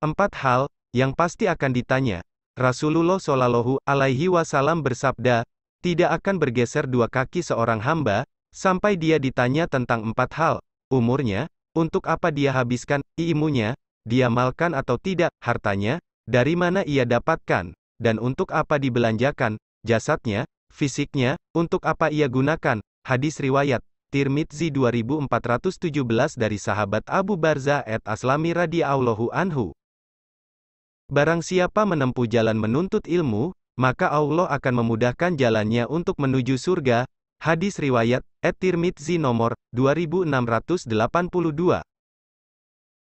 Empat hal, yang pasti akan ditanya. Rasulullah Shallallahu Alaihi Wasallam bersabda, tidak akan bergeser dua kaki seorang hamba, sampai dia ditanya tentang empat hal, umurnya, untuk apa dia habiskan, ilmunya, diamalkan atau tidak, hartanya, dari mana ia dapatkan, dan untuk apa dibelanjakan, jasadnya, fisiknya, untuk apa ia gunakan, hadis riwayat, Tirmidzi 2417 dari sahabat Abu Barza et Aslami radhiyallahu anhu. Barang siapa menempuh jalan menuntut ilmu, maka Allah akan memudahkan jalannya untuk menuju surga. Hadis riwayat At-Tirmidzi nomor 2682.